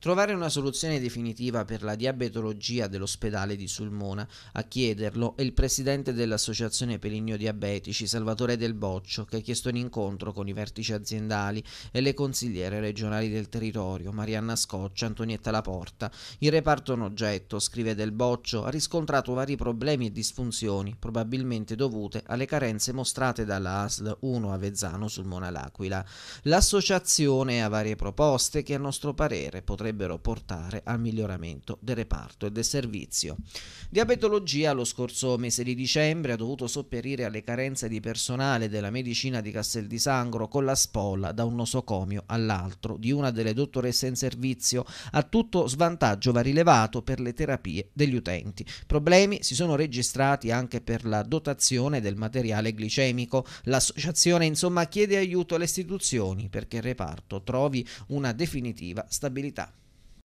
Trovare una soluzione definitiva per la diabetologia dell'ospedale di Sulmona, a chiederlo è il presidente dell'Associazione Peligno Diabetici, Salvatore Del Boccio, che ha chiesto un incontro con i vertici aziendali e le consigliere regionali del territorio, Marianna Scoccia, Antonietta Laporta. Il reparto in oggetto, scrive Del Boccio, ha riscontrato vari problemi e disfunzioni, probabilmente dovute alle carenze mostrate dalla ASL 1 Avezzano Sulmona L'Aquila. L'associazione ha varie proposte che a nostro parere potrebbero potrebbero portare al miglioramento del reparto e del servizio. Diabetologia lo scorso mese di dicembre ha dovuto sopperire alle carenze di personale della medicina di Castel di Sangro con la spolla da un nosocomio all'altro di una delle dottoresse in servizio. A tutto svantaggio va rilevato per le terapie degli utenti. Problemi si sono registrati anche per la dotazione del materiale glicemico. L'associazione insomma chiede aiuto alle istituzioni perché il reparto trovi una definitiva stabilità.